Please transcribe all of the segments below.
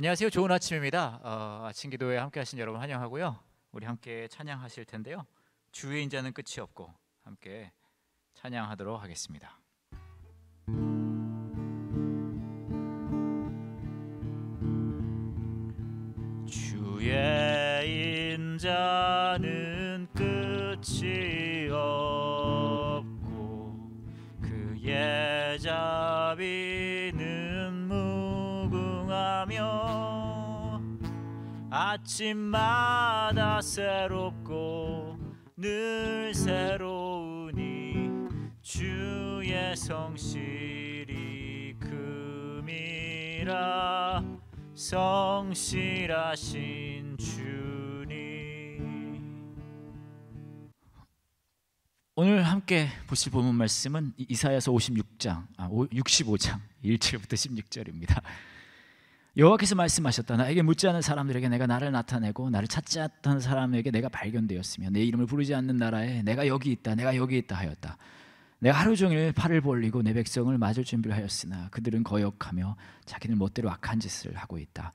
안녕하세요. 좋은 아침입니다. 어, 아침 기도에 함께 하신 여러분 환영하고요. 우리 함께 찬양하실 텐데요. 주의 인자는 끝이 없고 함께 찬양하도록 하겠습니다. 주의 인자는 끝이 없고 그의 자비 아침마다 새롭고 늘 새로우니 주의 성실이 금이라 성실하신 주님 오늘 함께 보실 본문 말씀은 이사야서 56장 아 65장 1절부터 16절입니다. 여호와께서 말씀하셨다. 나에게 묻지 않은 사람들에게 내가 나를 나타내고 나를 찾지 않던 사람에게 내가 발견되었으며 내 이름을 부르지 않는 나라에 내가 여기 있다. 내가 여기 있다 하였다. 내가 하루 종일 팔을 벌리고 내 백성을 맞을 준비를 하였으나 그들은 거역하며 자기는 멋대로 악한 짓을 하고 있다.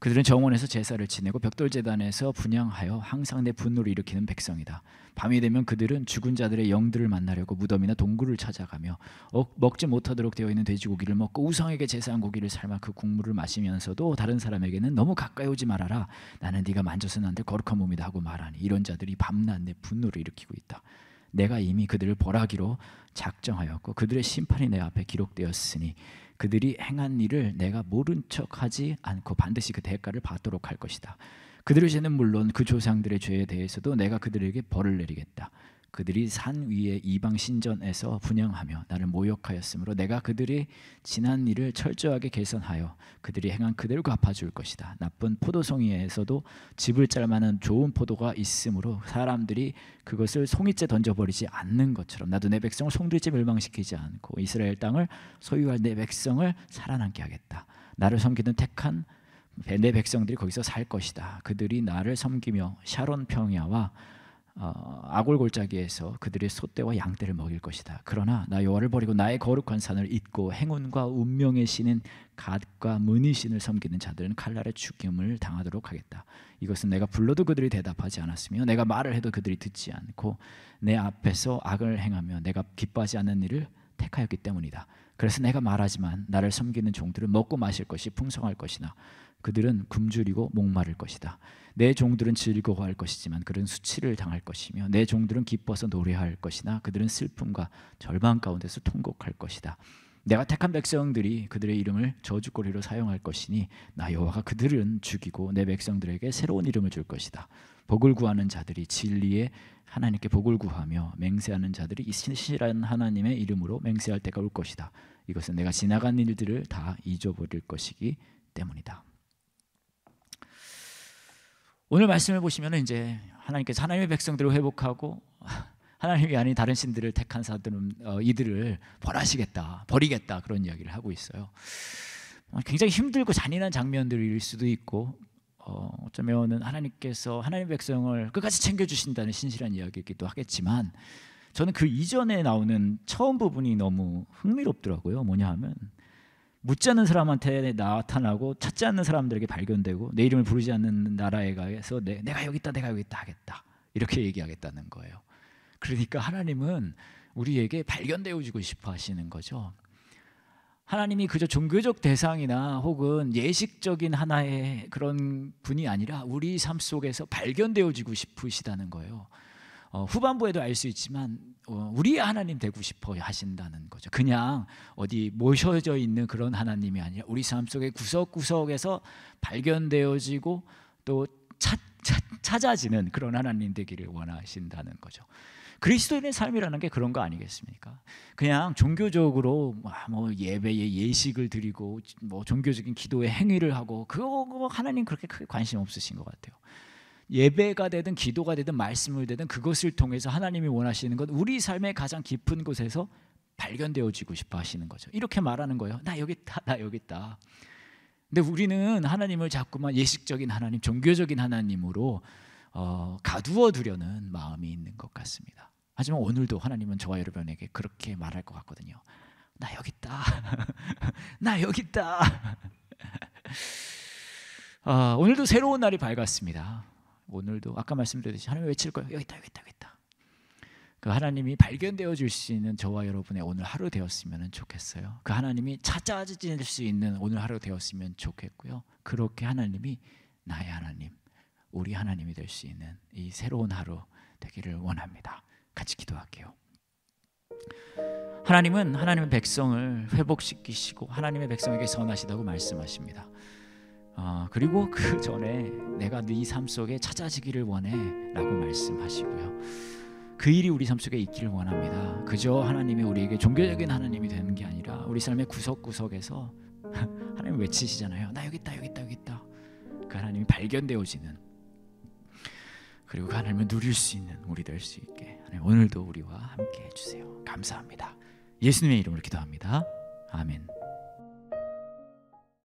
그들은 정원에서 제사를 지내고 벽돌 제단에서 분양하여 항상 내 분노를 일으키는 백성이다. 밤이 되면 그들은 죽은 자들의 영들을 만나려고 무덤이나 동굴을 찾아가며 어, 먹지 못하도록 되어 있는 돼지고기를 먹고 우상에게 제사한 고기를 삶아 그 국물을 마시면서도 다른 사람에게는 너무 가까이 오지 말아라. 나는 네가 만져서는 안 될 거룩한 몸이다 하고 말하니 이런 자들이 밤낮 내 분노를 일으키고 있다. 내가 이미 그들을 벌하기로 작정하였고 그들의 심판이 내 앞에 기록되었으니 그들이 행한 일을 내가 모른 척하지 않고 반드시 그 대가를 받도록 할 것이다. 그들의 죄는 물론 그 조상들의 죄에 대해서도 내가 그들에게 벌을 내리겠다. 그들이 산 위에 이방 신전에서 분양하며 나를 모욕하였으므로 내가 그들이 지난 일을 철저하게 개선하여 그들이 행한 그대로 갚아줄 것이다. 나쁜 포도송이에서도 집을 짤 만한 좋은 포도가 있으므로 사람들이 그것을 송이째 던져버리지 않는 것처럼 나도 내 백성을 송두리째 멸망시키지 않고 이스라엘 땅을 소유할 내 백성을 살아남게 하겠다. 나를 섬기는 택한 내 백성들이 거기서 살 것이다. 그들이 나를 섬기며 샤론 평야와 어, 아골 골짜기에서 그들의 소떼와 양떼를 먹일 것이다. 그러나 나 여호와를 버리고 나의 거룩한 산을 잊고 행운과 운명의 신인 갓과 문의 신을 섬기는 자들은 칼날의 죽임을 당하도록 하겠다. 이것은 내가 불러도 그들이 대답하지 않았으며 내가 말을 해도 그들이 듣지 않고 내 앞에서 악을 행하며 내가 기뻐하지 않는 일을 택하였기 때문이다. 그래서 내가 말하지만 나를 섬기는 종들은 먹고 마실 것이 풍성할 것이나 그들은 굶주리고 목마를 것이다. 내 종들은 즐거워할 것이지만 그들은 수치를 당할 것이며 내 종들은 기뻐서 노래할 것이나 그들은 슬픔과 절망 가운데서 통곡할 것이다. 내가 택한 백성들이 그들의 이름을 저주거리로 사용할 것이니 나 여호와가 그들은 죽이고 내 백성들에게 새로운 이름을 줄 것이다. 복을 구하는 자들이 진리의 하나님께 복을 구하며 맹세하는 자들이 이 신실한 하나님의 이름으로 맹세할 때가 올 것이다. 이것은 내가 지나간 일들을 다 잊어버릴 것이기 때문이다. 오늘 말씀을 보시면 이제 하나님께서 하나님의 백성들을 회복하고 하나님이 아닌 다른 신들을 택한 사들은 어, 이들을 벌하시겠다, 버리겠다 그런 이야기를 하고 있어요. 어, 굉장히 힘들고 잔인한 장면들일 수도 있고 어, 어쩌면은 하나님께서 하나님 백성을 끝까지 챙겨주신다는 신실한 이야기이기도 하겠지만 저는 그 이전에 나오는 처음 부분이 너무 흥미롭더라고요. 뭐냐 하면 묻지 않는 사람한테 나타나고 찾지 않는 사람들에게 발견되고 내 이름을 부르지 않는 나라에 가서 내, 내가 여기 있다 내가 여기 있다 하겠다 이렇게 얘기하겠다는 거예요. 그러니까 하나님은 우리에게 발견되어 주고 싶어 하시는 거죠. 하나님이 그저 종교적 대상이나 혹은 예식적인 하나의 그런 분이 아니라 우리 삶 속에서 발견되어지고 싶으시다는 거예요. 어, 후반부에도 알 수 있지만 어, 우리의 하나님 되고 싶어 하신다는 거죠. 그냥 어디 모셔져 있는 그런 하나님이 아니라 우리 삶 속의 구석구석에서 발견되어지고 또 찾. 찾아지는 그런 하나님 되기를 원하신다는 거죠. 그리스도인의 삶이라는 게 그런 거 아니겠습니까? 그냥 종교적으로 뭐, 뭐 예배의 예식을 드리고 뭐 종교적인 기도의 행위를 하고 그거 하나님 그렇게 크게 관심 없으신 것 같아요. 예배가 되든 기도가 되든 말씀을 되든 그것을 통해서 하나님이 원하시는 것 우리 삶의 가장 깊은 곳에서 발견되어지고 싶어 하시는 거죠. 이렇게 말하는 거예요. 나 여기 있다. 나 여기 있다. 근데 우리는 하나님을 자꾸만 예식적인 하나님, 종교적인 하나님으로 어, 가두어 두려는 마음이 있는 것 같습니다. 하지만 오늘도 하나님은 저와 여러분에게 그렇게 말할 것 같거든요. 나 여기 있다. 나 여기 있다. 어, 오늘도 새로운 날이 밝았습니다. 오늘도 아까 말씀드렸듯이 하나님 외칠 거예요. 여기 있다, 여기 있다, 여기 있다. 그 하나님이 발견되어 줄 수 있는 저와 여러분의 오늘 하루 되었으면 좋겠어요. 그 하나님이 찾아질 수 있는 오늘 하루 되었으면 좋겠고요. 그렇게 하나님이 나의 하나님, 우리 하나님이 될 수 있는 이 새로운 하루 되기를 원합니다. 같이 기도할게요. 하나님은 하나님의 백성을 회복시키시고 하나님의 백성에게 선하시다고 말씀하십니다. 어, 그리고 그 전에 내가 네 삶 속에 찾아지기를 원해라고 말씀하시고요. 그 일이 우리 삶 속에 있기를 원합니다. 그저 하나님이 우리에게 종교적인 하나님이 되는 게 아니라 우리 삶의 구석구석에서 하나님 외치시잖아요. 나 여기 있다, 여기 있다, 여기 있다. 그 하나님이 발견되어지는 그리고 그 하나님을 누릴 수 있는 우리 될 수 있게 하나님 오늘도 우리와 함께 해주세요. 감사합니다. 예수님의 이름으로 기도합니다. 아멘.